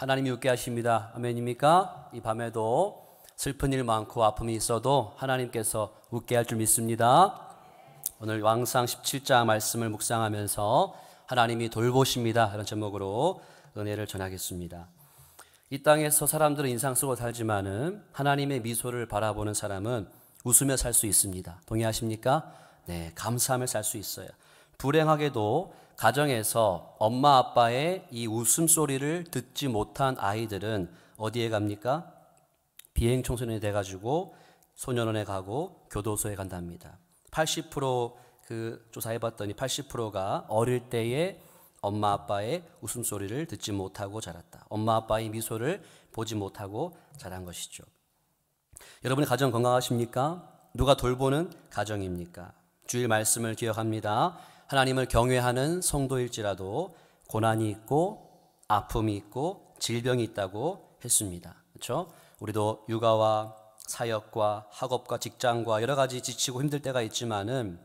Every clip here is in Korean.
하나님이 웃게 하십니다. 아멘입니까? 이 밤에도 슬픈 일 많고 아픔이 있어도 하나님께서 웃게 할 줄 믿습니다. 오늘 왕상 17장 말씀을 묵상하면서 하나님이 돌보십니다. 이런 제목으로 은혜를 전하겠습니다. 이 땅에서 사람들은 인상 쓰고 살지만은 하나님의 미소를 바라보는 사람은 웃으며 살 수 있습니다. 동의하십니까? 네, 감사하며 살수 있어요. 불행하게도 가정에서 엄마 아빠의 이 웃음소리를 듣지 못한 아이들은 어디에 갑니까? 비행 청소년이 돼가지고 소년원에 가고 교도소에 간답니다. 80%그 조사해봤더니 80%가 어릴 때에 엄마 아빠의 웃음소리를 듣지 못하고 자랐다. 엄마 아빠의 미소를 보지 못하고 자란 것이죠. 여러분의 가정 건강하십니까? 누가 돌보는 가정입니까? 주일 말씀을 기억합니다. 하나님을 경외하는 성도일지라도 고난이 있고 아픔이 있고 질병이 있다고 했습니다. 그렇죠? 우리도 육아와 사역과 학업과 직장과 여러 가지 지치고 힘들 때가 있지만은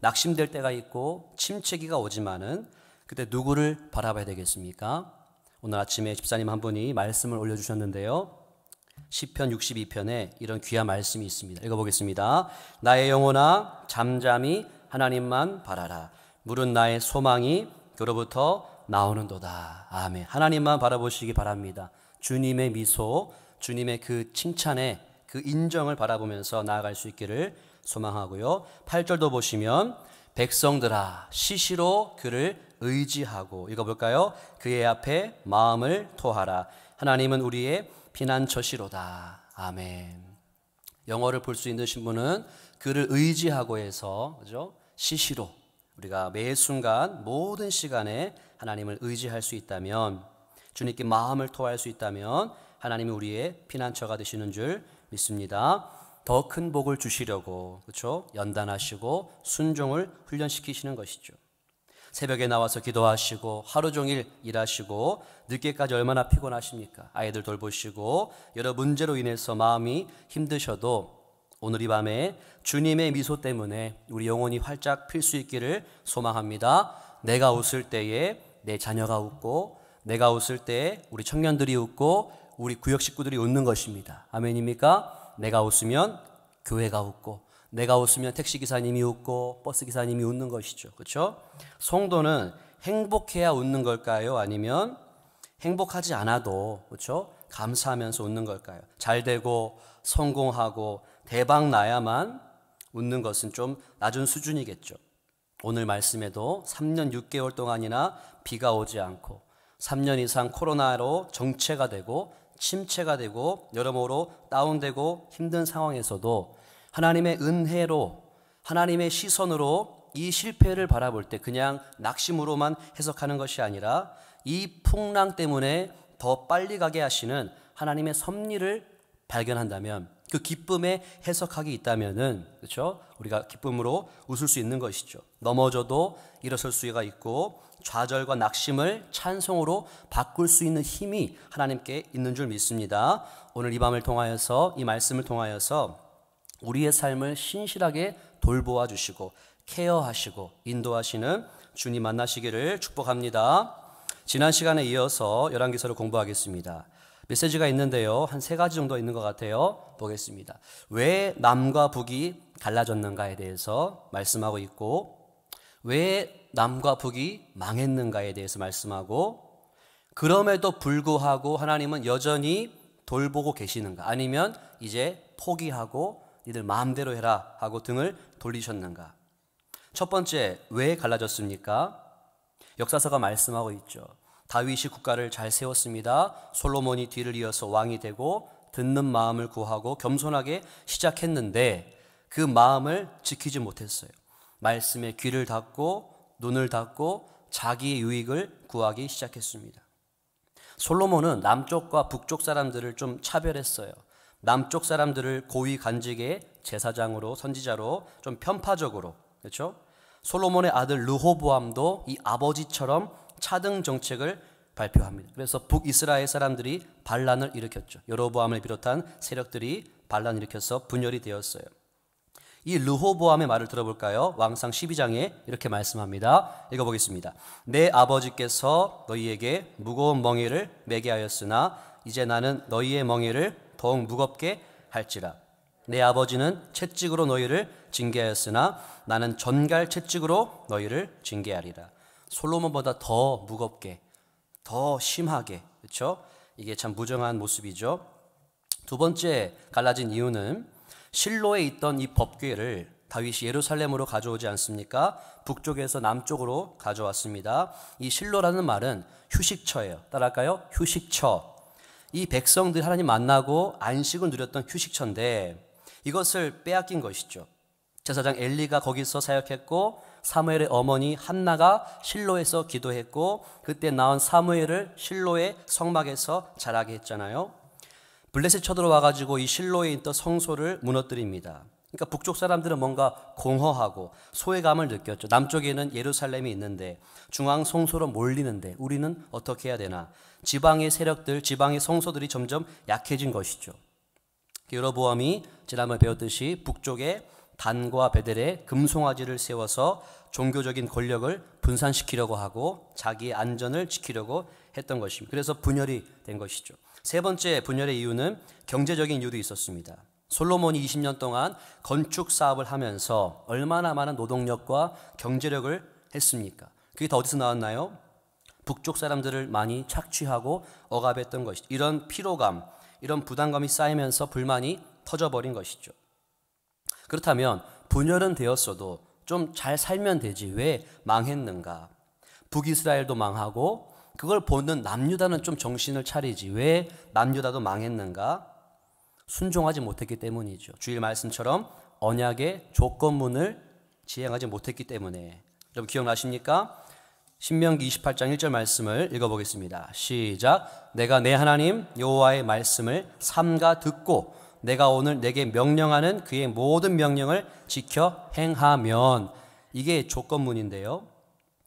낙심될 때가 있고 침체기가 오지만은 그때 누구를 바라봐야 되겠습니까? 오늘 아침에 집사님 한 분이 말씀을 올려주셨는데요. 1편 62편에 이런 귀한 말씀이 있습니다. 읽어보겠습니다. 나의 영혼아, 잠잠히 하나님만 바라라. 물은 나의 소망이 그로부터 나오는도다. 아멘. 하나님만 바라보시기 바랍니다. 주님의 미소, 주님의 그 칭찬에 그 인정을 바라보면서 나아갈 수 있기를 소망하고요. 8절도 보시면 백성들아 시시로 그를 의지하고 읽어볼까요? 그의 앞에 마음을 토하라. 하나님은 우리의 피난처시로다. 아멘. 영어를 볼 수 있는 신분은 그를 의지하고 해서 그죠? 시시로 우리가 매 순간 모든 시간에 하나님을 의지할 수 있다면 주님께 마음을 토할 수 있다면 하나님이 우리의 피난처가 되시는 줄 믿습니다. 더 큰 복을 주시려고 그렇죠? 연단하시고 순종을 훈련시키시는 것이죠. 새벽에 나와서 기도하시고 하루 종일 일하시고 늦게까지 얼마나 피곤하십니까? 아이들 돌보시고 여러 문제로 인해서 마음이 힘드셔도 오늘 이 밤에 주님의 미소 때문에 우리 영혼이 활짝 필 수 있기를 소망합니다. 내가 웃을 때에 내 자녀가 웃고 내가 웃을 때에 우리 청년들이 웃고 우리 구역 식구들이 웃는 것입니다. 아멘입니까? 내가 웃으면 교회가 웃고 내가 웃으면 택시 기사님이 웃고 버스 기사님이 웃는 것이죠. 그렇죠? 성도는 행복해야 웃는 걸까요? 아니면 행복하지 않아도 그렇죠? 감사하면서 웃는 걸까요? 잘 되고 성공하고 대박 나야만 웃는 것은 좀 낮은 수준이겠죠. 오늘 말씀에도 3년 6개월 동안이나 비가 오지 않고 3년 이상 코로나로 정체가 되고 침체가 되고 여러모로 다운되고 힘든 상황에서도 하나님의 은혜로 하나님의 시선으로 이 실패를 바라볼 때 그냥 낙심으로만 해석하는 것이 아니라 이 풍랑 때문에 더 빨리 가게 하시는 하나님의 섭리를 발견한다면 그기쁨의 해석하기 있다면은 그렇죠? 우리가 기쁨으로 웃을 수 있는 것이죠. 넘어져도 일어설 수가 있고 좌절과 낙심을 찬송으로 바꿀 수 있는 힘이 하나님께 있는 줄 믿습니다. 오늘 이 밤을 통하여서 이 말씀을 통하여서 우리의 삶을 신실하게 돌보아 주시고 케어하시고 인도하시는 주님 만나시기를 축복합니다. 지난 시간에 이어서 열왕기서를 공부하겠습니다. 메시지가 있는데요. 한 세 가지 정도 있는 것 같아요. 보겠습니다. 왜 남과 북이 갈라졌는가에 대해서 말씀하고 있고, 왜 남과 북이 망했는가에 대해서 말씀하고, 그럼에도 불구하고 하나님은 여전히 돌보고 계시는가? 아니면 이제 포기하고 니들 마음대로 해라 하고 등을 돌리셨는가? 첫 번째, 왜 갈라졌습니까? 역사서가 말씀하고 있죠. 다윗이 국가를 잘 세웠습니다. 솔로몬이 뒤를 이어서 왕이 되고 듣는 마음을 구하고 겸손하게 시작했는데 그 마음을 지키지 못했어요. 말씀에 귀를 닫고 눈을 닫고 자기의 유익을 구하기 시작했습니다. 솔로몬은 남쪽과 북쪽 사람들을 좀 차별했어요. 남쪽 사람들을 고위 간직의 제사장으로 선지자로 좀 편파적으로 그렇죠? 솔로몬의 아들 르호보암도 이 아버지처럼 차등 정책을 발표합니다. 그래서 북이스라엘 사람들이 반란을 일으켰죠. 여로보암을 비롯한 세력들이 반란을 일으켜서 분열이 되었어요. 이 르호보암의 말을 들어볼까요? 왕상 12장에 이렇게 말씀합니다. 읽어보겠습니다. 내 아버지께서 너희에게 무거운 멍에를 매게 하였으나 이제 나는 너희의 멍에를 더욱 무겁게 할지라. 내 아버지는 채찍으로 너희를 징계하였으나 나는 전갈 채찍으로 너희를 징계하리라. 솔로몬보다 더 무겁게, 더 심하게, 그렇죠? 이게 참 무정한 모습이죠. 두 번째 갈라진 이유는 실로에 있던 이 법궤를 다윗이 예루살렘으로 가져오지 않습니까? 북쪽에서 남쪽으로 가져왔습니다. 이 실로라는 말은 휴식처예요. 따라할까요? 휴식처. 이 백성들이 하나님 만나고 안식을 누렸던 휴식처인데 이것을 빼앗긴 것이죠. 제사장 엘리가 거기서 사역했고 사무엘의 어머니 한나가 실로에서 기도했고 그때 나온 사무엘을 실로의 성막에서 자라게 했잖아요. 블레셋 쳐들어와 가지고 이 실로에 있던 성소를 무너뜨립니다. 그러니까 북쪽 사람들은 뭔가 공허하고 소외감을 느꼈죠. 남쪽에는 예루살렘이 있는데 중앙 성소로 몰리는데 우리는 어떻게 해야 되나? 지방의 세력들, 지방의 성소들이 점점 약해진 것이죠. 여로보암이 지난번 배웠듯이 북쪽에 단과 베델에 금송아지를 세워서 종교적인 권력을 분산시키려고 하고 자기의 안전을 지키려고 했던 것입니다. 그래서 분열이 된 것이죠. 세 번째 분열의 이유는 경제적인 이유도 있었습니다. 솔로몬이 20년 동안 건축 사업을 하면서 얼마나 많은 노동력과 경제력을 했습니까? 그게 다 어디서 나왔나요? 북쪽 사람들을 많이 착취하고 억압했던 것이죠. 이런 피로감, 이런 부담감이 쌓이면서 불만이 터져버린 것이죠. 그렇다면 분열은 되었어도 좀잘 살면 되지 왜 망했는가? 북이스라엘도 망하고 그걸 보는 남유다는 좀 정신을 차리지 왜 남유다도 망했는가? 순종하지 못했기 때문이죠. 주일 말씀처럼 언약의 조건문을 지행하지 못했기 때문에 여러분 기억나십니까? 신명기 28장 1절 말씀을 읽어보겠습니다. 시작. 내가 내 하나님 여호와의 말씀을 삼가 듣고 내가 오늘 내게 명령하는 그의 모든 명령을 지켜 행하면 이게 조건문인데요.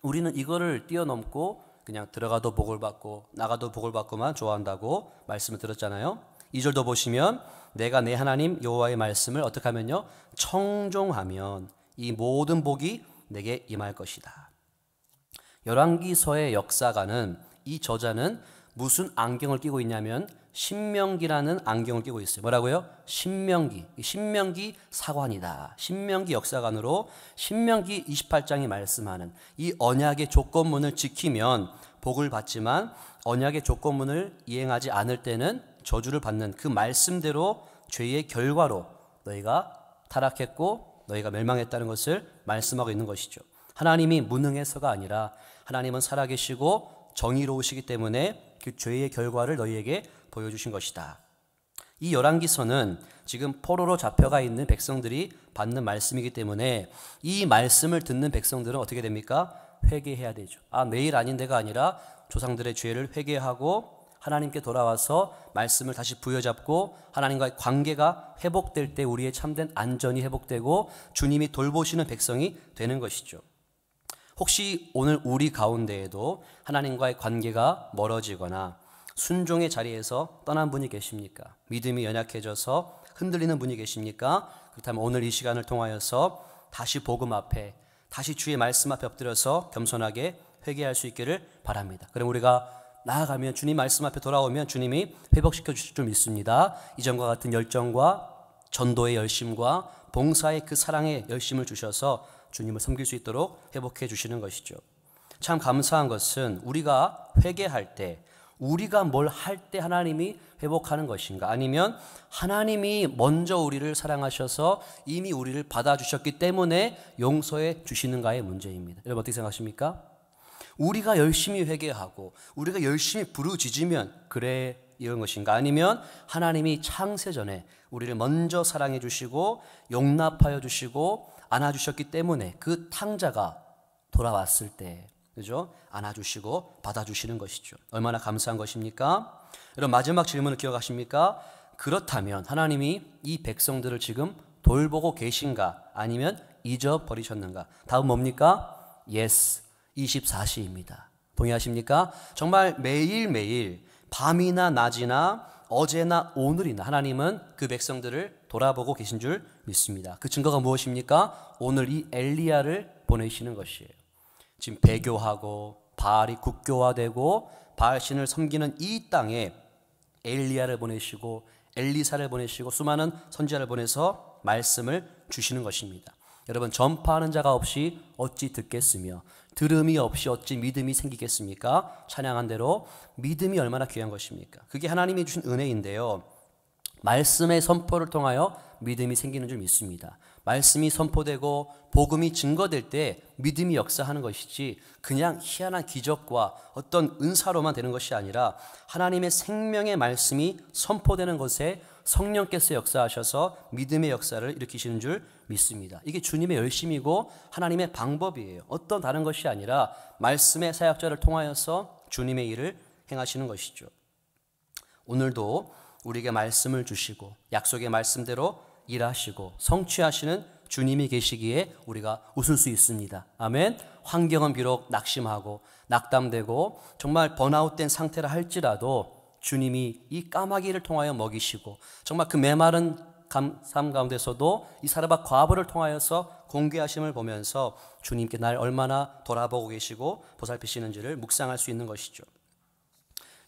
우리는 이거를 뛰어넘고 그냥 들어가도 복을 받고 나가도 복을 받고만 좋아한다고 말씀을 들었잖아요. 이절도 보시면 내가 내 하나님 여호와의 말씀을 어떻게 하면요? 청종하면 이 모든 복이 내게 임할 것이다. 열왕기서의 역사가는 이 저자는 무슨 안경을 끼고 있냐면 신명기라는 안경을 끼고 있어요. 뭐라고요? 신명기. 신명기 사관이다. 신명기 역사관으로 신명기 28장이 말씀하는 이 언약의 조건문을 지키면 복을 받지만 언약의 조건문을 이행하지 않을 때는 저주를 받는 그 말씀대로 죄의 결과로 너희가 타락했고 너희가 멸망했다는 것을 말씀하고 있는 것이죠. 하나님이 무능해서가 아니라 하나님은 살아계시고 정의로우시기 때문에 그 죄의 결과를 너희에게 보여주신 것이다. 이 열왕기서는 지금 포로로 잡혀가 있는 백성들이 받는 말씀이기 때문에 이 말씀을 듣는 백성들은 어떻게 됩니까? 회개해야 되죠. 아, 내일 아닌데가 아니라 조상들의 죄를 회개하고 하나님께 돌아와서 말씀을 다시 부여잡고 하나님과의 관계가 회복될 때 우리의 참된 안전이 회복되고 주님이 돌보시는 백성이 되는 것이죠. 혹시 오늘 우리 가운데에도 하나님과의 관계가 멀어지거나 순종의 자리에서 떠난 분이 계십니까? 믿음이 연약해져서 흔들리는 분이 계십니까? 그렇다면 오늘 이 시간을 통하여서 다시 복음 앞에 다시 주의 말씀 앞에 엎드려서 겸손하게 회개할 수 있기를 바랍니다. 그럼 우리가 나아가면 주님 말씀 앞에 돌아오면 주님이 회복시켜 주실 줄 믿습니다. 이전과 같은 열정과 전도의 열심과 봉사의 그 사랑의 열심을 주셔서 주님을 섬길 수 있도록 회복해 주시는 것이죠. 참 감사한 것은 우리가 회개할 때 우리가 뭘 할 때 하나님이 회복하는 것인가? 아니면 하나님이 먼저 우리를 사랑하셔서 이미 우리를 받아주셨기 때문에 용서해 주시는가의 문제입니다. 여러분 어떻게 생각하십니까? 우리가 열심히 회개하고 우리가 열심히 부르짖으면 그래 이런 것인가? 아니면 하나님이 창세전에 우리를 먼저 사랑해 주시고 용납하여 주시고 안아주셨기 때문에 그 탕자가 돌아왔을 때 그죠? 안아주시고 받아주시는 것이죠. 얼마나 감사한 것입니까? 여러분 마지막 질문을 기억하십니까? 그렇다면 하나님이 이 백성들을 지금 돌보고 계신가 아니면 잊어버리셨는가? 다음 뭡니까? Yes. 24시입니다. 동의하십니까? 정말 매일매일 밤이나 낮이나 어제나 오늘이나 하나님은 그 백성들을 돌아보고 계신 줄 믿습니다. 그 증거가 무엇입니까? 오늘 이 엘리야를 보내시는 것이에요. 지금 배교하고 바알이 국교화되고 바알 신을 섬기는 이 땅에 엘리야를 보내시고 엘리사를 보내시고 수많은 선지자를 보내서 말씀을 주시는 것입니다. 여러분 전파하는 자가 없이 어찌 듣겠으며 들음이 없이 어찌 믿음이 생기겠습니까? 찬양한 대로 믿음이 얼마나 귀한 것입니까? 그게 하나님이 주신 은혜인데요. 말씀의 선포를 통하여 믿음이 생기는 줄 믿습니다. 말씀이 선포되고 복음이 증거될 때 믿음이 역사하는 것이지 그냥 희한한 기적과 어떤 은사로만 되는 것이 아니라 하나님의 생명의 말씀이 선포되는 것에 성령께서 역사하셔서 믿음의 역사를 일으키시는 줄 믿습니다. 이게 주님의 열심이고 하나님의 방법이에요. 어떤 다른 것이 아니라 말씀의 사역자를 통하여서 주님의 일을 행하시는 것이죠. 오늘도 우리에게 말씀을 주시고 약속의 말씀대로 일하시고 성취하시는 주님이 계시기에 우리가 웃을 수 있습니다. 아멘. 환경은 비록 낙심하고 낙담되고 정말 번아웃된 상태라 할지라도 주님이 이 까마귀를 통하여 먹이시고 정말 그 메마른 삶 가운데서도 이 사르밧 과부를 통하여서 공개하심을 보면서 주님께 날 얼마나 돌아보고 계시고 보살피시는지를 묵상할 수 있는 것이죠.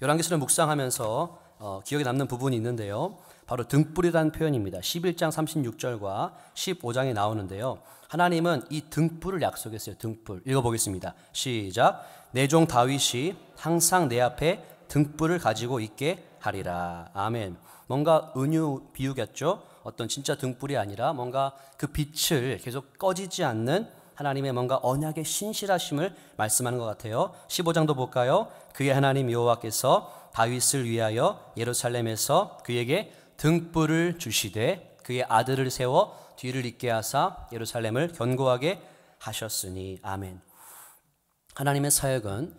열왕기서를 묵상하면서 어, 기억에 남는 부분이 있는데요. 바로 등불이라는 표현입니다. 11장 36절과 15장에 나오는데요. 하나님은 이 등불을 약속했어요. 등불. 읽어보겠습니다. 시작. 내종 다윗이 항상 내 앞에 등불을 가지고 있게 하리라. 아멘. 뭔가 은유 비유겠죠? 어떤 진짜 등불이 아니라 뭔가 그 빛을 계속 꺼지지 않는 하나님의 뭔가 언약의 신실하심을 말씀하는 것 같아요. 15장도 볼까요? 그의 하나님 여호와께서 다윗을 위하여 예루살렘에서 그에게 등불을 주시되 그의 아들을 세워 뒤를 잇게 하사 예루살렘을 견고하게 하셨으니 아멘. 하나님의 사역은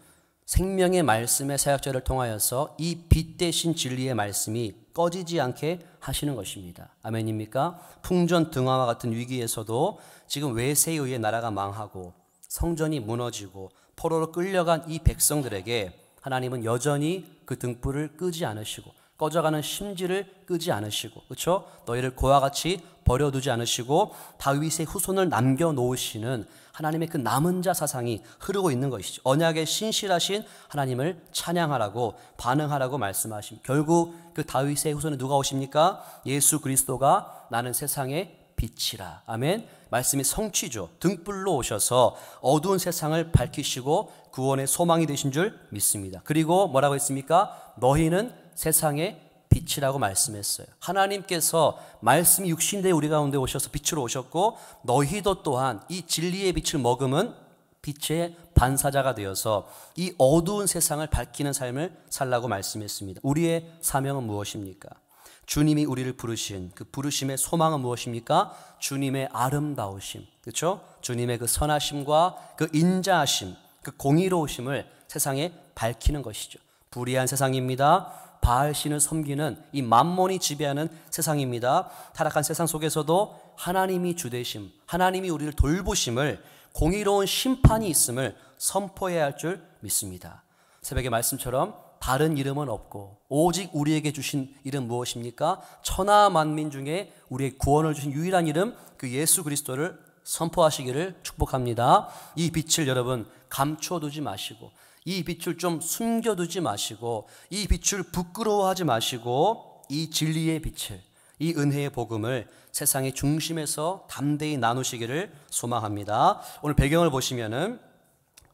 생명의 말씀의 사역자를 통하여서 이 빛 대신 진리의 말씀이 꺼지지 않게 하시는 것입니다. 아멘입니까? 풍전 등화와 같은 위기에서도 지금 외세에 의해 나라가 망하고 성전이 무너지고 포로로 끌려간 이 백성들에게 하나님은 여전히 그 등불을 끄지 않으시고 꺼져가는 심지를 끄지 않으시고 그렇죠? 너희를 고와 같이 버려두지 않으시고 다윗의 후손을 남겨 놓으시는 하나님의 그 남은 자 사상이 흐르고 있는 것이죠. 언약에 신실하신 하나님을 찬양하라고 반응하라고 말씀하심. 결국 그 다윗의 후손에 누가 오십니까? 예수 그리스도가 나는 세상의 빛이라. 아멘. 말씀이 성취죠. 등불로 오셔서 어두운 세상을 밝히시고 구원의 소망이 되신 줄 믿습니다. 그리고 뭐라고 했습니까? 너희는 세상의 빛이라고 말씀했어요. 하나님께서 말씀이 육신되 우리 가운데 오셔서 빛으로 오셨고 너희도 또한 이 진리의 빛을 먹으면 빛의 반사자가 되어서 이 어두운 세상을 밝히는 삶을 살라고 말씀했습니다. 우리의 사명은 무엇입니까? 주님이 우리를 부르신 그 부르심의 소망은 무엇입니까? 주님의 아름다우심. 그렇죠? 주님의 그 선하심과 그 인자하심, 그 공의로우심을 세상에 밝히는 것이죠. 불의한 세상입니다. 바알 신을 섬기는 이 만몬이 지배하는 세상입니다. 타락한 세상 속에서도 하나님이 주되심, 하나님이 우리를 돌보심을 공의로운 심판이 있음을 선포해야 할 줄 믿습니다. 새벽의 말씀처럼 다른 이름은 없고 오직 우리에게 주신 이름 무엇입니까? 천하 만민 중에 우리의 구원을 주신 유일한 이름 그 예수 그리스도를 선포하시기를 축복합니다. 이 빛을 여러분 감춰두지 마시고 이 빛을 좀 숨겨두지 마시고 이 빛을 부끄러워하지 마시고 이 진리의 빛을 이 은혜의 복음을 세상의 중심에서 담대히 나누시기를 소망합니다. 오늘 배경을 보시면은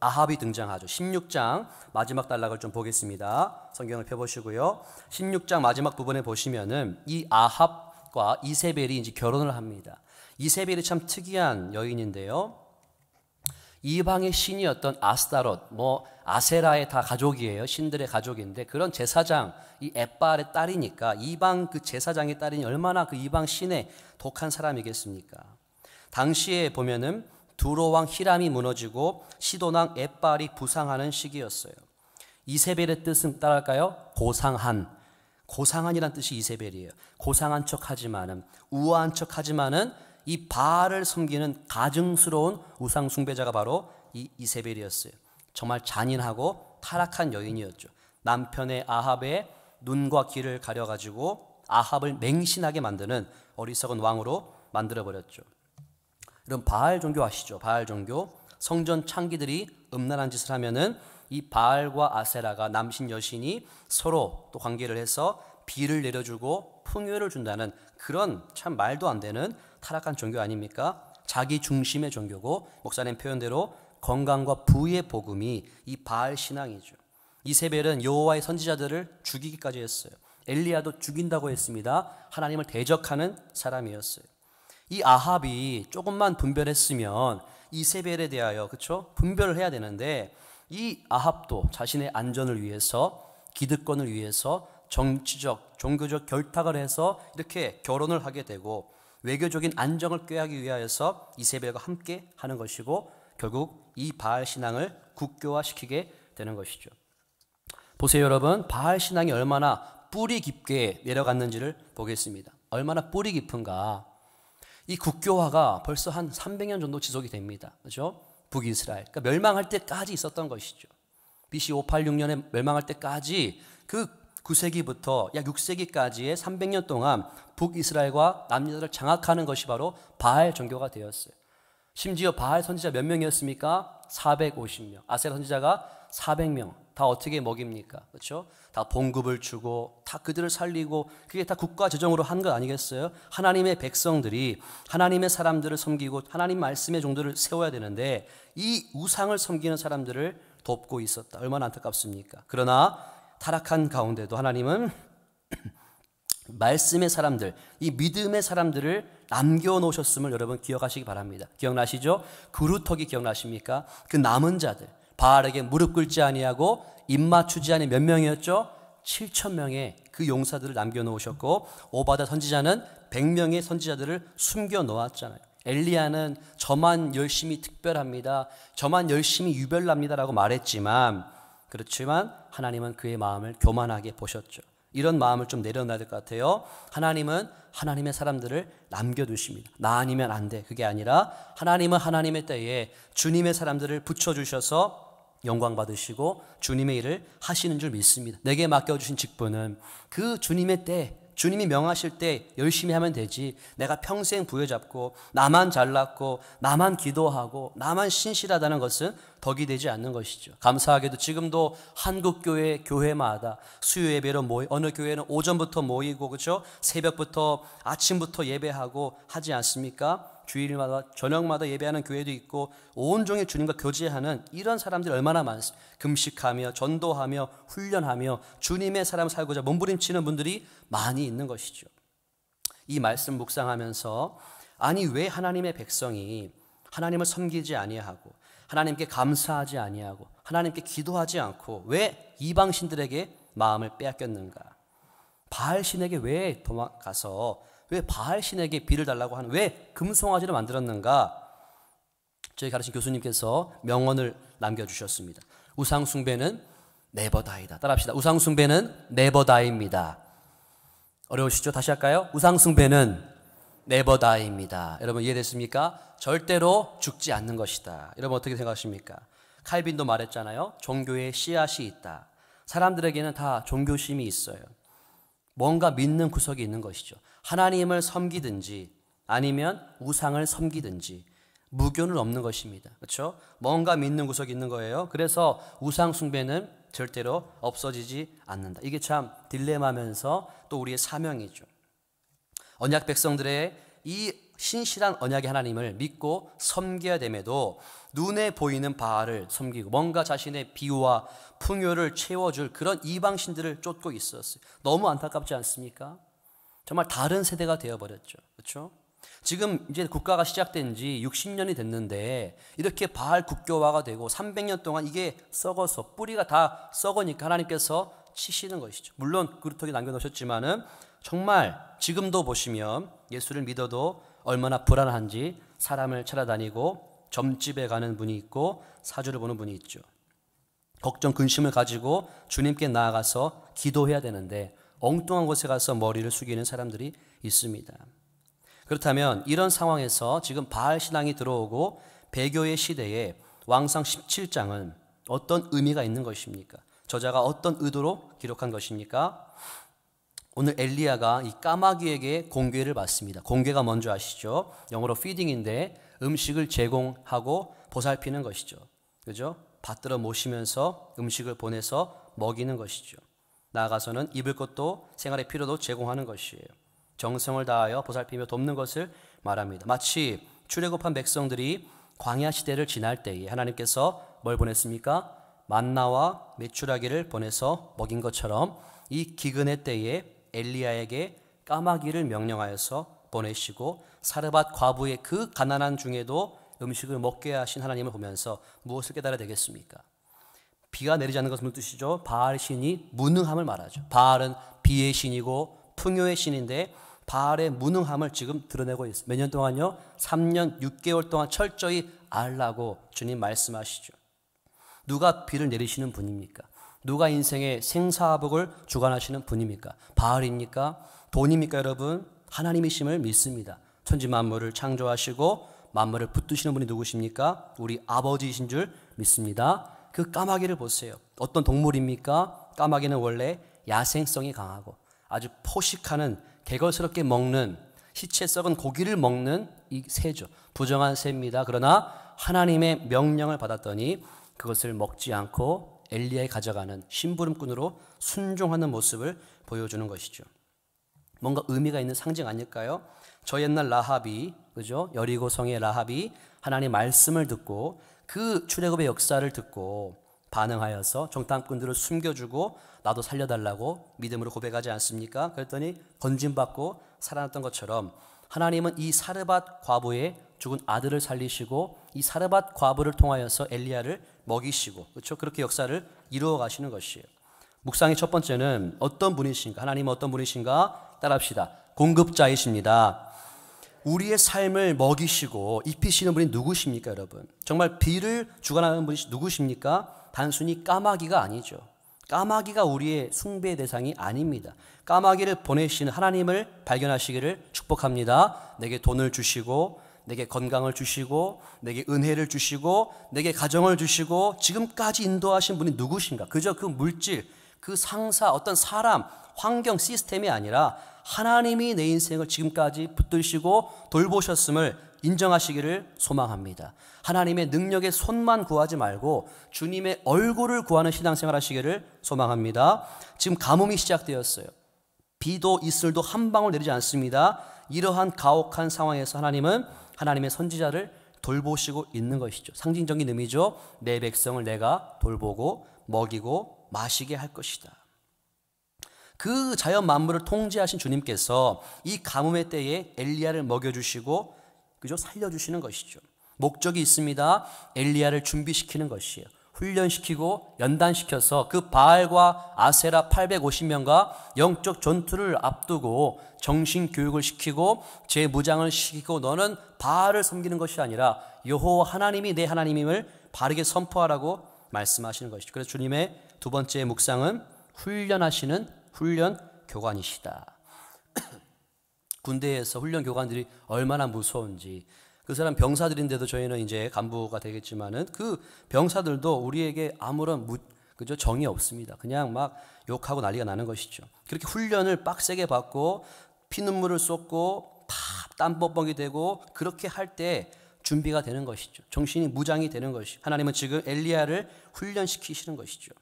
아합이 등장하죠. 16장 마지막 단락을 좀 보겠습니다. 성경을 펴보시고요. 16장 마지막 부분에 보시면은 이 아합과 이세벨이 이제 결혼을 합니다. 이세벨이 참 특이한 여인인데요. 이방의 신이었던 아스타롯, 뭐 아세라의 다 가족이에요. 신들의 가족인데 그런 제사장 이 에발의 딸이니까 이방 그 제사장의 딸이 니 얼마나 그 이방 신의 독한 사람이겠습니까? 당시에 보면은 두로 왕 히람이 무너지고 시도왕에빨이 부상하는 시기였어요. 이세벨의 뜻은 따라할까요? 고상한. 고상한이란 뜻이 이세벨이에요. 고상한 척하지만은 우아한 척하지만은 이 바알을 섬기는 가증스러운 우상 숭배자가 바로 이 이세벨이었어요. 정말 잔인하고 타락한 여인이었죠. 남편의 아합의 눈과 귀를 가려가지고 아합을 맹신하게 만드는 어리석은 왕으로 만들어버렸죠. 이런 바알 종교 아시죠? 바알 종교. 성전 창기들이 음란한 짓을 하면은 이 바알과 아세라가 남신 여신이 서로 또 관계를 해서 비를 내려주고 풍요를 준다는 그런 참 말도 안 되는 타락한 종교 아닙니까? 자기 중심의 종교고 목사님 표현대로 건강과 부의 복음이 이 바알 신앙이죠. 이세벨은 여호와의 선지자들을 죽이기까지 했어요. 엘리야도 죽인다고 했습니다. 하나님을 대적하는 사람이었어요. 이 아합이 조금만 분별했으면 이세벨에 대하여 그렇죠? 분별을 해야 되는데 이 아합도 자신의 안전을 위해서 기득권을 위해서 정치적 종교적 결탁을 해서 이렇게 결혼을 하게 되고 외교적인 안정을 꾀하기 위하여서 이세벨과 함께 하는 것이고 결국 이 바알 신앙을 국교화시키게 되는 것이죠. 보세요 여러분 바알 신앙이 얼마나 뿌리 깊게 내려갔는지를 보겠습니다. 얼마나 뿌리 깊은가. 이 국교화가 벌써 한 300년 정도 지속이 됩니다. 그렇죠? 북이스라엘. 그러니까 멸망할 때까지 있었던 것이죠. BC 586년에 멸망할 때까지 그 9세기부터 약 6세기까지의 300년 동안 북이스라엘과 남유다를 장악하는 것이 바로 바알 종교가 되었어요. 심지어 바알 선지자 몇 명이었습니까? 450명. 아셀 선지자가 400명. 다 어떻게 먹입니까? 그렇죠? 다 봉급을 주고 다 그들을 살리고 그게 다 국가 재정으로 한 것 아니겠어요? 하나님의 백성들이 하나님의 사람들을 섬기고 하나님 말씀의 종들을 세워야 되는데 이 우상을 섬기는 사람들을 돕고 있었다. 얼마나 안타깝습니까? 그러나 타락한 가운데도 하나님은 말씀의 사람들, 이 믿음의 사람들을 남겨놓으셨음을 여러분 기억하시기 바랍니다. 기억나시죠? 그루터기 기억나십니까? 그 남은 자들, 바알에게 무릎 꿇지 아니하고 입 맞추지 아니 몇 명이었죠? 7천 명의 그 용사들을 남겨놓으셨고 오바다 선지자는 100명의 선지자들을 숨겨놓았잖아요. 엘리야는 저만 열심히 특별합니다. 저만 열심히 유별납니다라고 말했지만 그렇지만 하나님은 그의 마음을 교만하게 보셨죠. 이런 마음을 좀 내려놔야 될 것 같아요. 하나님은 하나님의 사람들을 남겨두십니다. 나 아니면 안 돼. 그게 아니라 하나님은 하나님의 때에 주님의 사람들을 붙여주셔서 영광 받으시고 주님의 일을 하시는 줄 믿습니다. 내게 맡겨주신 직분은 그 주님의 때 주님이 명하실 때 열심히 하면 되지. 내가 평생 부여잡고 나만 잘났고 나만 기도하고 나만 신실하다는 것은 덕이 되지 않는 것이죠. 감사하게도 지금도 한국 교회 교회마다 수요 예배로 모이 어느 교회는 오전부터 모이고 그렇죠? 새벽부터 아침부터 예배하고 하지 않습니까? 주일마다 저녁마다 예배하는 교회도 있고 온종일 주님과 교제하는 이런 사람들이 얼마나 많습니까? 금식하며 전도하며 훈련하며 주님의 사람 살고자 몸부림치는 분들이 많이 있는 것이죠. 이 말씀 묵상하면서 아니 왜 하나님의 백성이 하나님을 섬기지 아니하고 하나님께 감사하지 아니하고 하나님께 기도하지 않고 왜 이방신들에게 마음을 빼앗겼는가? 바알 신에게 왜 도망가서 왜 바알 신에게 비를 달라고 하는 왜 금송아지를 만들었는가? 저희 가르친 교수님께서 명언을 남겨주셨습니다. 우상 숭배는 네버다이다. 따라합시다. 우상 숭배는 네버다이입니다. 어려우시죠? 다시 할까요? 우상 숭배는 네버다이입니다. 여러분 이해됐습니까? 절대로 죽지 않는 것이다. 여러분 어떻게 생각하십니까? 칼빈도 말했잖아요. 종교의 씨앗이 있다. 사람들에게는 다 종교심이 있어요. 뭔가 믿는 구석이 있는 것이죠. 하나님을 섬기든지 아니면 우상을 섬기든지 무교는 없는 것입니다. 그렇죠? 뭔가 믿는 구석이 있는 거예요. 그래서 우상 숭배는 절대로 없어지지 않는다. 이게 참 딜레마면서 또 우리의 사명이죠. 언약 백성들의 이 신실한 언약의 하나님을 믿고 섬겨야 됨에도 눈에 보이는 바알을 섬기고 뭔가 자신의 비유와 풍요를 채워줄 그런 이방신들을 쫓고 있었어요. 너무 안타깝지 않습니까? 정말 다른 세대가 되어버렸죠. 그렇죠? 지금 이제 국가가 시작된 지 60년이 됐는데 이렇게 바알 국교화가 되고 300년 동안 이게 썩어서 뿌리가 다 썩으니까 하나님께서 치시는 것이죠. 물론 그루터기 남겨놓으셨지만은 정말 지금도 보시면 예수를 믿어도 얼마나 불안한지 사람을 찾아다니고 점집에 가는 분이 있고 사주를 보는 분이 있죠. 걱정 근심을 가지고 주님께 나아가서 기도해야 되는데 엉뚱한 곳에 가서 머리를 숙이는 사람들이 있습니다. 그렇다면 이런 상황에서 지금 바알 신앙이 들어오고 배교의 시대에 왕상 17장은 어떤 의미가 있는 것입니까? 저자가 어떤 의도로 기록한 것입니까? 오늘 엘리야가 이 까마귀에게 공개를 받습니다. 공개가 먼저 아시죠? 영어로 feeding인데 음식을 제공하고 보살피는 것이죠. 그죠? 받들어 모시면서 음식을 보내서 먹이는 것이죠. 나아가서는 입을 것도 생활의 필요도 제공하는 것이에요. 정성을 다하여 보살피며 돕는 것을 말합니다. 마치 출애굽한 백성들이 광야 시대를 지날 때에 하나님께서 뭘 보냈습니까? 만나와 메추라기를 보내서 먹인 것처럼 이 기근의 때에 엘리야에게 까마귀를 명령하여서 보내시고 사르밧 과부의 그 가난한 중에도 음식을 먹게 하신 하나님을 보면서 무엇을 깨달아야 되겠습니까? 비가 내리지 않는 것은 무슨 뜻이죠? 바알 신이 무능함을 말하죠. 바알은 비의 신이고 풍요의 신인데 바알의 무능함을 지금 드러내고 있습니몇년 동안요? 3년 6개월 동안 철저히 알라고 주님 말씀하시죠. 누가 비를 내리시는 분입니까? 누가 인생의 생사복을 주관하시는 분입니까? 바알입니까? 돈입니까, 여러분? 하나님이심을 믿습니다. 천지 만물을 창조하시고 만물을 붙드시는 분이 누구십니까? 우리 아버지이신 줄 믿습니다. 그 까마귀를 보세요. 어떤 동물입니까? 까마귀는 원래 야생성이 강하고 아주 포식하는 개걸스럽게 먹는 시체 썩은 고기를 먹는 이 새죠. 부정한 새입니다. 그러나 하나님의 명령을 받았더니 그것을 먹지 않고 엘리야에 가져가는 심부름꾼으로 순종하는 모습을 보여주는 것이죠. 뭔가 의미가 있는 상징 아닐까요? 저 옛날 라합이 그죠? 여리고 성의 라합이 하나님 말씀을 듣고 그 출애굽의 역사를 듣고 반응하여서 정탐꾼들을 숨겨주고 나도 살려달라고 믿음으로 고백하지 않습니까? 그랬더니 건진받고 살아났던 것처럼 하나님은 이 사르밧 과부의 죽은 아들을 살리시고 이 사르밧 과부를 통하여서 엘리야를 먹이시고 그렇죠? 그렇게 역사를 이루어 가시는 것이에요. 묵상의 첫 번째는 어떤 분이신가? 하나님은 어떤 분이신가? 따라합시다. 공급자이십니다. 우리의 삶을 먹이시고 입히시는 분이 누구십니까, 여러분? 정말 비를 주관하는 분이 누구십니까? 단순히 까마귀가 아니죠. 까마귀가 우리의 숭배 대상이 아닙니다. 까마귀를 보내시는 하나님을 발견하시기를 축복합니다. 내게 돈을 주시고, 내게 건강을 주시고, 내게 은혜를 주시고, 내게 가정을 주시고, 지금까지 인도하신 분이 누구신가? 그저 그 물질, 그 상사, 어떤 사람, 환경 시스템이 아니라 하나님이 내 인생을 지금까지 붙들시고 돌보셨음을 인정하시기를 소망합니다. 하나님의 능력의 손만 구하지 말고 주님의 얼굴을 구하는 신앙생활 하시기를 소망합니다. 지금 가뭄이 시작되었어요. 비도 이슬도 한 방울 내리지 않습니다. 이러한 가혹한 상황에서 하나님은 하나님의 선지자를 돌보시고 있는 것이죠. 상징적인 의미죠. 내 백성을 내가 돌보고 먹이고 마시게 할 것이다. 그 자연 만물을 통제하신 주님께서 이 가뭄의 때에 엘리야를 먹여주시고 그저 살려주시는 것이죠. 목적이 있습니다. 엘리야를 준비시키는 것이에요. 훈련시키고 연단시켜서 그 바알과 아세라 850명과 영적 전투를 앞두고 정신 교육을 시키고 제 무장을 시키고 너는 바알을 섬기는 것이 아니라 여호와 하나님이 내 하나님임을 바르게 선포하라고 말씀하시는 것이죠. 그래서 주님의 두 번째 묵상은 훈련하시는 훈련 교관이시다. 군대에서 훈련 교관들이 얼마나 무서운지 그 사람 병사들인데도 저희는 이제 간부가 되겠지만은 그 병사들도 우리에게 아무런 무, 그죠 정이 없습니다. 그냥 막 욕하고 난리가 나는 것이죠. 그렇게 훈련을 빡세게 받고 피눈물을 쏟고 다땀 뻑뻑이 되고 그렇게 할 때 준비가 되는 것이죠. 정신이 무장이 되는 것이. 하나님은 지금 엘리야를 훈련시키시는 것이죠.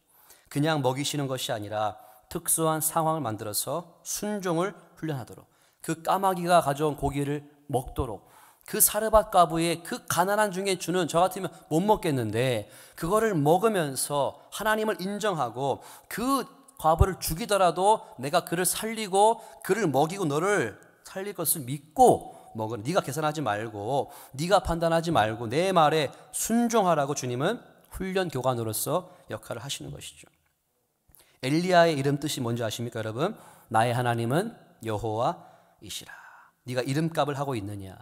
그냥 먹이시는 것이 아니라 특수한 상황을 만들어서 순종을 훈련하도록 그 까마귀가 가져온 고기를 먹도록 그 사르밧 가부의 그 가난한 중에 주는 저 같으면 못 먹겠는데 그거를 먹으면서 하나님을 인정하고 그 과부를 죽이더라도 내가 그를 살리고 그를 먹이고 너를 살릴 것을 믿고 먹은 네가 계산하지 말고 네가 판단하지 말고 내 말에 순종하라고 주님은 훈련 교관으로서 역할을 하시는 것이죠. 엘리야의 이름 뜻이 뭔지 아십니까, 여러분? 나의 하나님은 여호와이시라. 네가 이름값을 하고 있느냐?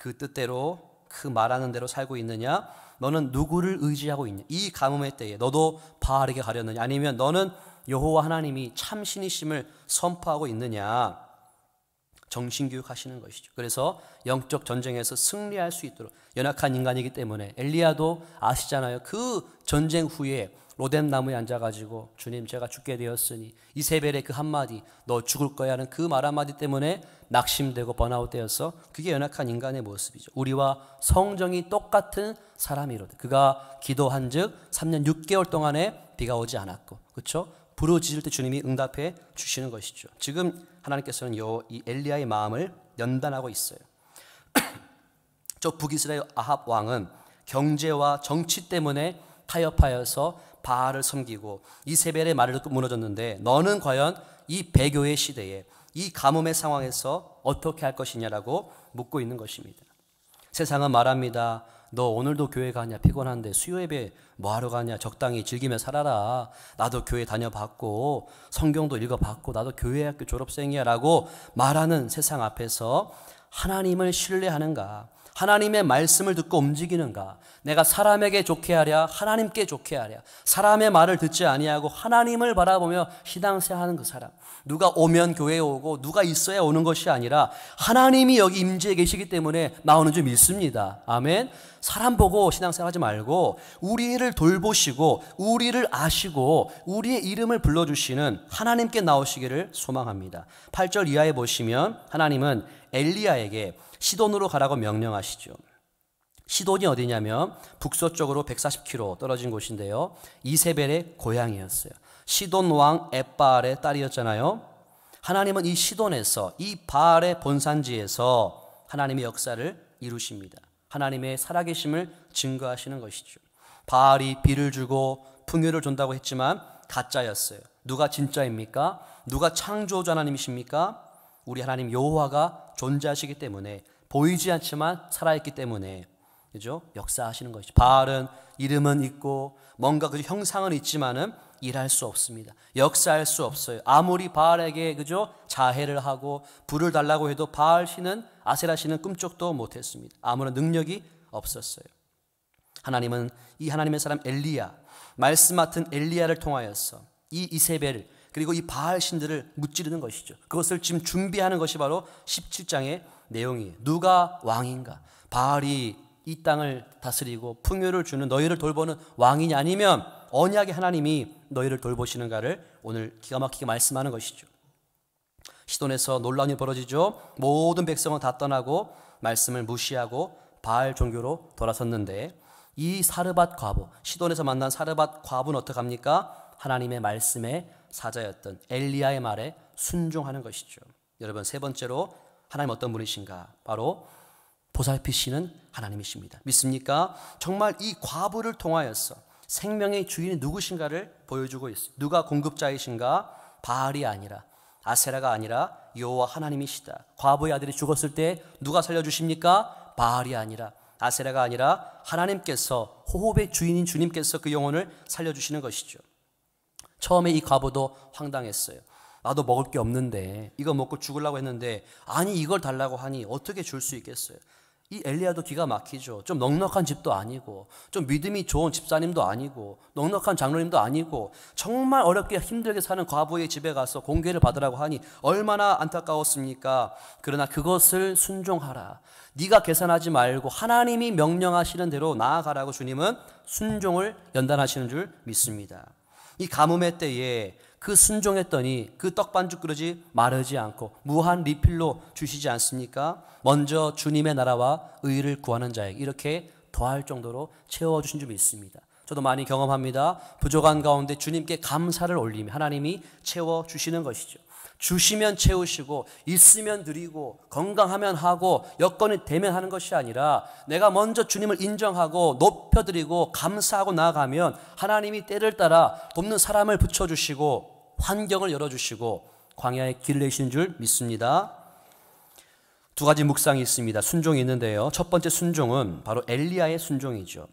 그 뜻대로 그 말하는 대로 살고 있느냐? 너는 누구를 의지하고 있냐? 이 가뭄의 때에 너도 바르게가렸느냐 아니면 너는 여호와 하나님이 참 신이심을 선포하고 있느냐? 정신 교육하시는 것이죠. 그래서 영적 전쟁에서 승리할 수 있도록 연약한 인간이기 때문에 엘리야도 아시잖아요. 그 전쟁 후에 로뎀 나무에 앉아가지고 주님 제가 죽게 되었으니 이세벨의 그 한마디 너 죽을 거야는 그 말 한마디 때문에 낙심되고 번아웃되어서 그게 연약한 인간의 모습이죠. 우리와 성정이 똑같은 사람이로되 그가 기도한즉 3년 6개월 동안에 비가 오지 않았고 그렇죠? 부르짖을 때 주님이 응답해 주시는 것이죠. 지금 하나님께서는 요이 엘리야의 마음을 연단하고 있어요. 저 북이스라엘 아합 왕은 경제와 정치 때문에 타협하여서 바알을 섬기고 이세벨의 말을 듣고 무너졌는데 너는 과연 이 배교의 시대에 이 가뭄의 상황에서 어떻게 할 것이냐라고 묻고 있는 것입니다. 세상은 말합니다. 너 오늘도 교회 가냐 피곤한데 수요예배 뭐하러 가냐 적당히 즐기며 살아라 나도 교회 다녀봤고 성경도 읽어봤고 나도 교회 학교 졸업생이야라고 말하는 세상 앞에서 하나님을 신뢰하는가 하나님의 말씀을 듣고 움직이는가? 내가 사람에게 좋게 하랴 하나님께 좋게 하랴 사람의 말을 듣지 아니하고 하나님을 바라보며 희당세 하는 그 사람. 누가 오면 교회에 오고 누가 있어야 오는 것이 아니라 하나님이 여기 임재에 계시기 때문에 나오는 줄 믿습니다. 아멘. 사람 보고 신앙생활 하지 말고 우리를 돌보시고 우리를 아시고 우리의 이름을 불러주시는 하나님께 나오시기를 소망합니다. 8절 이하에 보시면 하나님은 엘리야에게 시돈으로 가라고 명령하시죠. 시돈이 어디냐면 북서쪽으로 140km 떨어진 곳인데요. 이세벨의 고향이었어요. 시돈 왕 엣바알의 딸이었잖아요. 하나님은 이 시돈에서 이 바알의 본산지에서 하나님의 역사를 이루십니다. 하나님의 살아계심을 증거하시는 것이죠. 바알이 비를 주고 풍요를 준다고 했지만 가짜였어요. 누가 진짜입니까? 누가 창조주 하나님이십니까? 우리 하나님 여호와가 존재하시기 때문에 보이지 않지만 살아있기 때문에 그죠? 역사하시는 것이죠. 바알은 이름은 있고 뭔가 그 형상은 있지만은 일할 수 없습니다. 역사할 수 없어요. 아무리 바알에게 그죠? 자해를 하고 불을 달라고 해도 바알 신은 아세라 신은 꿈쩍도 못 했습니다. 아무런 능력이 없었어요. 하나님은 이 하나님의 사람 엘리야 말씀 맡은 엘리야를 통하여서 이 이세벨 그리고 이 바알 신들을 무찌르는 것이죠. 그것을 지금 준비하는 것이 바로 17장의 내용이 누가 왕인가? 바알이 이 땅을 다스리고 풍요를 주는 너희를 돌보는 왕이냐 아니면 언약의 하나님이 너희를 돌보시는가를 오늘 기가 막히게 말씀하는 것이죠. 시돈에서 논란이 벌어지죠. 모든 백성은 다 떠나고 말씀을 무시하고 바알 종교로 돌아섰는데 이 사르밧 과부, 시돈에서 만난 사르밧 과부는 어떡합니까? 하나님의 말씀의 사자였던 엘리야의 말에 순종하는 것이죠. 여러분 세 번째로 하나님 어떤 분이신가? 바로 보살피시는 하나님이십니다. 믿습니까? 정말 이 과부를 통하여서 생명의 주인이 누구신가를 보여주고 있어요. 누가 공급자이신가? 바알이 아니라 아세라가 아니라 여호와 하나님이시다. 과부의 아들이 죽었을 때 누가 살려주십니까? 바알이 아니라 아세라가 아니라 하나님께서 호흡의 주인인 주님께서 그 영혼을 살려주시는 것이죠. 처음에 이 과부도 황당했어요. 나도 먹을 게 없는데 이거 먹고 죽으려고 했는데 아니 이걸 달라고 하니 어떻게 줄 수 있겠어요? 이 엘리야도 기가 막히죠. 좀 넉넉한 집도 아니고, 좀 믿음이 좋은 집사님도 아니고, 넉넉한 장로님도 아니고, 정말 어렵게 힘들게 사는 과부의 집에 가서 공개를 받으라고 하니 얼마나 안타까웠습니까? 그러나 그것을 순종하라. 네가 계산하지 말고 하나님이 명령하시는 대로 나아가라고 주님은 순종을 연단하시는 줄 믿습니다. 이 가뭄의 때에 그 순종했더니 그 떡반죽 그릇이 마르지 않고 무한 리필로 주시지 않습니까? 먼저 주님의 나라와 의를 구하는 자에게 이렇게 더할 정도로 채워주신 점이 습니다 저도 많이 경험합니다. 부족한 가운데 주님께 감사를 올리며 하나님이 채워주시는 것이죠. 주시면 채우시고 있으면 드리고 건강하면 하고 여건이 되면 하는 것이 아니라 내가 먼저 주님을 인정하고 높여드리고 감사하고 나아가면 하나님이 때를 따라 돕는 사람을 붙여주시고 환경을 열어주시고 광야에 길을 내신 줄 믿습니다. 두 가지 묵상이 있습니다. 순종이 있는데요. 첫 번째 순종은 바로 엘리야의 순종이죠.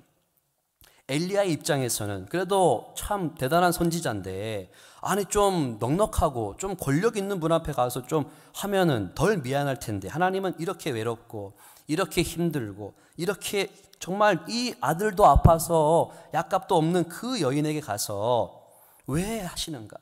엘리야의 입장에서는 그래도 참 대단한 선지자인데 아니 좀 넉넉하고 좀 권력 있는 분 앞에 가서 좀 하면은 덜 미안할 텐데 하나님은 이렇게 외롭고 이렇게 힘들고 이렇게 정말 이 아들도 아파서 약값도 없는 그 여인에게 가서 왜 하시는가?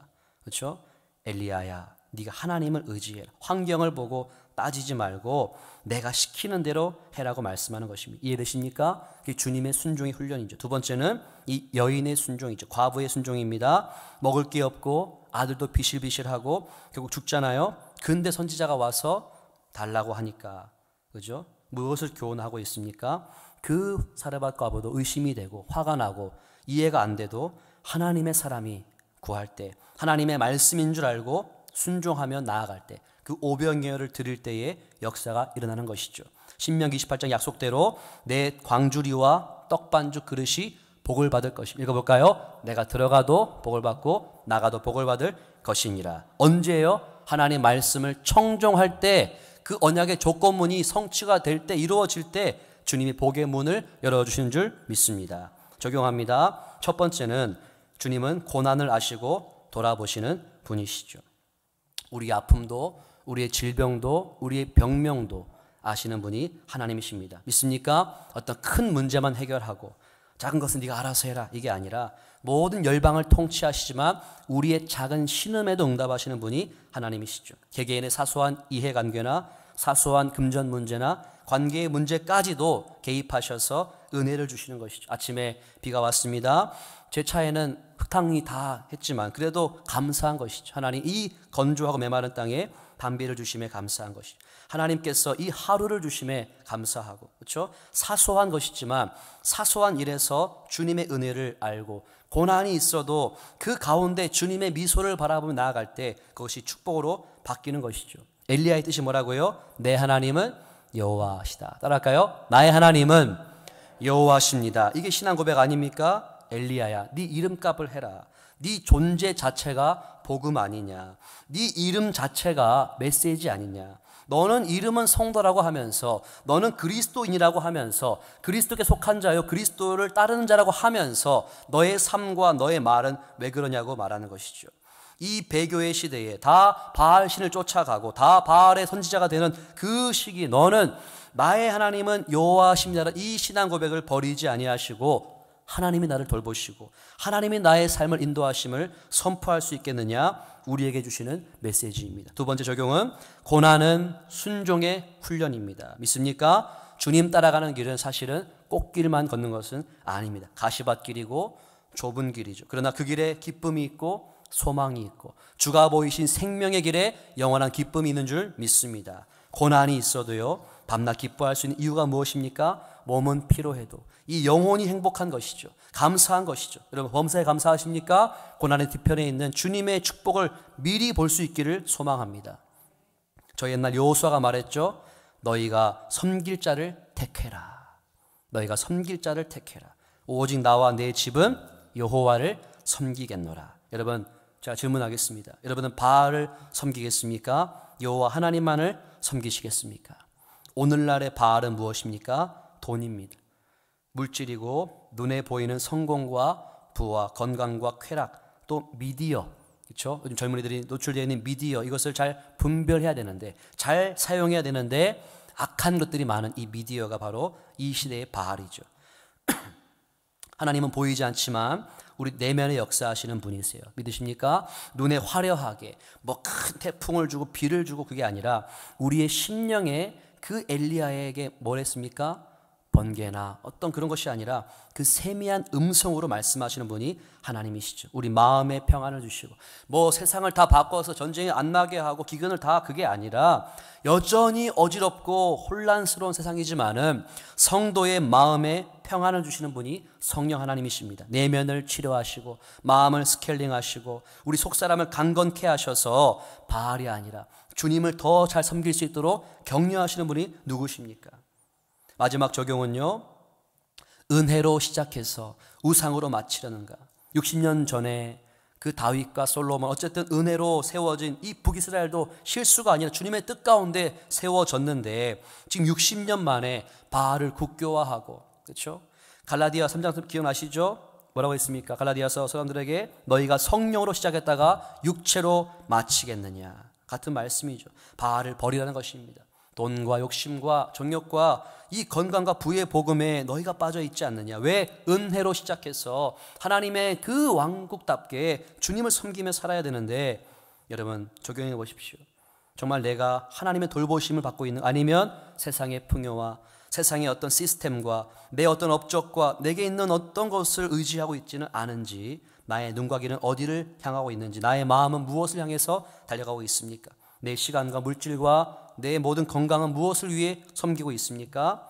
그렇죠? 엘리야야, 네가 하나님을 의지해 환경을 보고 따지지 말고 내가 시키는 대로 해라고 말씀하는 것입니다. 이해되십니까? 그게 주님의 순종의 훈련이죠. 두 번째는 이 여인의 순종이죠. 과부의 순종입니다. 먹을 게 없고 아들도 비실비실하고 결국 죽잖아요. 근데 선지자가 와서 달라고 하니까 그죠? 무엇을 교훈하고 있습니까? 그 사르밧 과부도 의심이 되고 화가 나고 이해가 안 돼도 하나님의 사람이 구할 때 하나님의 말씀인 줄 알고 순종하며 나아갈 때 그 오병이어를 드릴 때에 역사가 일어나는 것이죠. 신명기 28장 약속대로 내 광주리와 떡반죽 그릇이 복을 받을 것입 읽어볼까요? 내가 들어가도 복을 받고 나가도 복을 받을 것이니라. 언제요? 하나님 말씀을 청종할 때 그 언약의 조건문이 성취가 될 때 이루어질 때 주님이 복의 문을 열어주신 줄 믿습니다. 적용합니다. 첫 번째는 주님은 고난을 아시고 돌아보시는 분이시죠. 우리 아픔도 우리의 질병도 우리의 병명도 아시는 분이 하나님이십니다. 믿습니까? 어떤 큰 문제만 해결하고 작은 것은 네가 알아서 해라 이게 아니라 모든 열방을 통치하시지만 우리의 작은 신음에도 응답하시는 분이 하나님이시죠. 개개인의 사소한 이해관계나 사소한 금전 문제나 관계의 문제까지도 개입하셔서 은혜를 주시는 것이죠. 아침에 비가 왔습니다. 제 차에는 바탕이 다 했지만 그래도 감사한 것이죠. 하나님 이 건조하고 메마른 땅에 담비를 주심에 감사한 것이 하나님께서 이 하루를 주심에 감사하고 그렇죠? 사소한 것이지만 사소한 일에서 주님의 은혜를 알고 고난이 있어도 그 가운데 주님의 미소를 바라보며 나아갈 때 그것이 축복으로 바뀌는 것이죠. 엘리야의 뜻이 뭐라고요? 내 하나님은 여호와시다. 따라할까요? 나의 하나님은 여호와십니다. 이게 신앙 고백 아닙니까? 엘리야야 네 이름값을 해라 네 존재 자체가 복음 아니냐 네 이름 자체가 메시지 아니냐 너는 이름은 성도라고 하면서 너는 그리스도인이라고 하면서 그리스도께 속한 자요 그리스도를 따르는 자라고 하면서 너의 삶과 너의 말은 왜 그러냐고 말하는 것이죠. 이 배교의 시대에 다 바알 신을 쫓아가고 다 바알의 선지자가 되는 그 시기 너는 나의 하나님은 여호와십니다라이 신앙 고백을 버리지 아니하시고 하나님이 나를 돌보시고 하나님이 나의 삶을 인도하심을 선포할 수 있겠느냐 우리에게 주시는 메시지입니다. 두 번째 적용은 고난은 순종의 훈련입니다. 믿습니까? 주님 따라가는 길은 사실은 꽃길만 걷는 것은 아닙니다. 가시밭길이고 좁은 길이죠. 그러나 그 길에 기쁨이 있고 소망이 있고 주가 보이신 생명의 길에 영원한 기쁨이 있는 줄 믿습니다. 고난이 있어도요. 밤낮 기뻐할 수 있는 이유가 무엇입니까? 몸은 피로해도 이 영혼이 행복한 것이죠. 감사한 것이죠. 여러분 범사에 감사하십니까? 고난의 뒤편에 있는 주님의 축복을 미리 볼 수 있기를 소망합니다. 저 옛날 여호수아가 말했죠. 너희가 섬길 자를 택해라. 너희가 섬길 자를 택해라. 오직 나와 내 집은 여호와를 섬기겠노라. 여러분 제가 질문하겠습니다. 여러분은 바알을 섬기겠습니까? 여호와 하나님만을 섬기시겠습니까? 오늘날의 바알은 무엇입니까? 돈입니다. 물질이고 눈에 보이는 성공과 부와 건강과 쾌락 또 미디어 그렇죠? 요즘 젊은이들이 노출되어 있는 미디어 이것을 잘 분별해야 되는데 잘 사용해야 되는데 악한 것들이 많은 이 미디어가 바로 이 시대의 바알이죠. 하나님은 보이지 않지만 우리 내면에 역사하시는 분이세요. 믿으십니까? 눈에 화려하게 뭐 큰 태풍을 주고 비를 주고 그게 아니라 우리의 심령에 그 엘리야에게 뭘 했습니까? 번개나 어떤 그런 것이 아니라 그 세미한 음성으로 말씀하시는 분이 하나님이시죠. 우리 마음의 평안을 주시고 뭐 세상을 다 바꿔서 전쟁이 안 나게 하고 기근을 다 그게 아니라 여전히 어지럽고 혼란스러운 세상이지만은 성도의 마음에 평안을 주시는 분이 성령 하나님이십니다. 내면을 치료하시고 마음을 스케일링하시고 우리 속사람을 강건케 하셔서 바알이 아니라 주님을 더 잘 섬길 수 있도록 격려하시는 분이 누구십니까? 마지막 적용은요. 은혜로 시작해서 우상으로 마치려는가. 60년 전에 그 다윗과 솔로몬 어쨌든 은혜로 세워진 이 북이스라엘도 실수가 아니라 주님의 뜻 가운데 세워졌는데 지금 60년 만에 바알을 국교화하고 그렇죠? 갈라디아 3장 기억나시죠? 뭐라고 했습니까? 갈라디아서 사람들에게 너희가 성령으로 시작했다가 육체로 마치겠느냐 같은 말씀이죠. 바알을 버리라는 것입니다. 돈과 욕심과 정력과이 건강과 부의 복음에 너희가 빠져 있지 않느냐. 왜 은혜로 시작해서 하나님의 그 왕국답게 주님을 섬기며 살아야 되는데 여러분 적용해 보십시오. 정말 내가 하나님의 돌보심을 받고 있는 아니면 세상의 풍요와 세상의 어떤 시스템과 내 어떤 업적과 내게 있는 어떤 것을 의지하고 있지는 않은지 나의 눈과 귀는 어디를 향하고 있는지 나의 마음은 무엇을 향해서 달려가고 있습니까? 내 시간과 물질과 내 모든 건강은 무엇을 위해 섬기고 있습니까?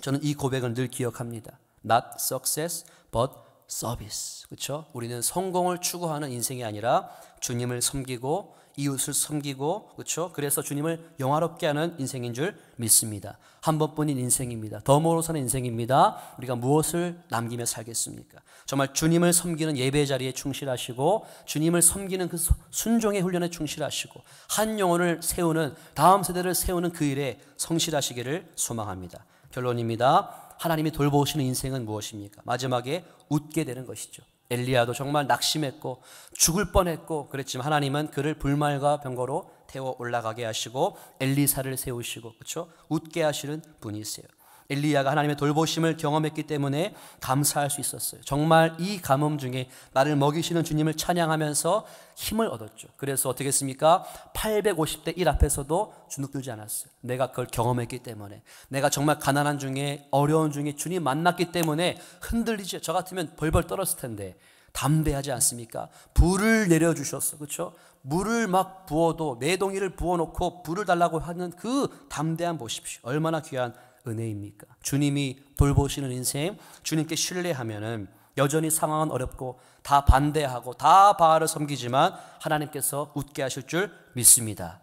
저는 이 고백을 늘 기억합니다. Not success, but 서비스. 그렇죠? 우리는 성공을 추구하는 인생이 아니라 주님을 섬기고 이웃을 섬기고 그렇죠? 그래서 주님을 영화롭게 하는 인생인 줄 믿습니다. 한 번뿐인 인생입니다. 더모로 사는 인생입니다. 우리가 무엇을 남기며 살겠습니까? 정말 주님을 섬기는 예배 자리에 충실하시고 주님을 섬기는 그 순종의 훈련에 충실하시고 한 영혼을 세우는 다음 세대를 세우는 그 일에 성실하시기를 소망합니다. 결론입니다. 하나님이 돌보시는 인생은 무엇입니까? 마지막에 웃게 되는 것이죠. 엘리야도 정말 낙심했고 죽을 뻔했고 그랬지만 하나님은 그를 불말과 병거로 태워 올라가게 하시고 엘리사를 세우시고 그렇죠? 웃게 하시는 분이세요. 엘리야가 하나님의 돌보심을 경험했기 때문에 감사할 수 있었어요. 정말 이 가뭄 중에 나를 먹이시는 주님을 찬양하면서 힘을 얻었죠. 그래서 어떻게 했습니까? 850대 1 앞에서도 주눅들지 않았어요. 내가 그걸 경험했기 때문에. 내가 정말 가난한 중에 어려운 중에 주님 만났기 때문에 흔들리지. 저 같으면 벌벌 떨었을 텐데. 담배하지 않습니까? 불을 내려주셨어. 그렇죠? 물을 막 부어도 내 동이를 부어놓고 불을 달라고 하는 그 담대함 보십시오. 얼마나 귀한 은혜입니까? 주님이 돌보시는 인생, 주님께 신뢰하면은 여전히 상황은 어렵고 다 반대하고 다 바알을 섬기지만 하나님께서 웃게 하실 줄 믿습니다.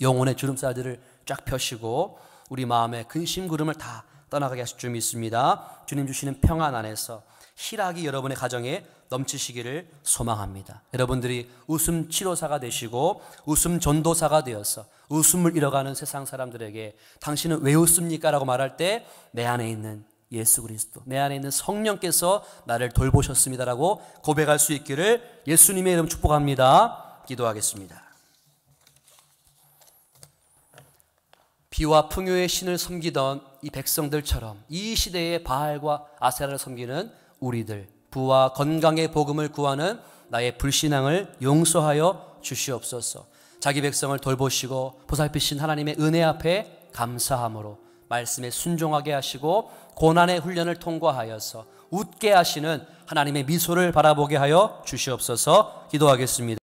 영혼의 주름살들을 쫙 펴시고 우리 마음의 근심 구름을 다 떠나가게 하실 줄 믿습니다. 주님 주시는 평안 안에서 희락이 여러분의 가정에 넘치시기를 소망합니다. 여러분들이 웃음 치료사가 되시고 웃음 전도사가 되어서 웃음을 잃어가는 세상 사람들에게 당신은 왜 웃습니까? 라고 말할 때 내 안에 있는 예수 그리스도, 내 안에 있는 성령께서 나를 돌보셨습니다라고 고백할 수 있기를 예수님의 이름 축복합니다. 기도하겠습니다. 비와 풍요의 신을 섬기던 이 백성들처럼 이 시대의 바알과 아세라를 섬기는 우리들 부와 건강의 복음을 구하는 나의 불신앙을 용서하여 주시옵소서. 자기 백성을 돌보시고 보살피신 하나님의 은혜 앞에 감사함으로 말씀에 순종하게 하시고 고난의 훈련을 통과하여서 웃게 하시는 하나님의 미소를 바라보게 하여 주시옵소서 기도하겠습니다.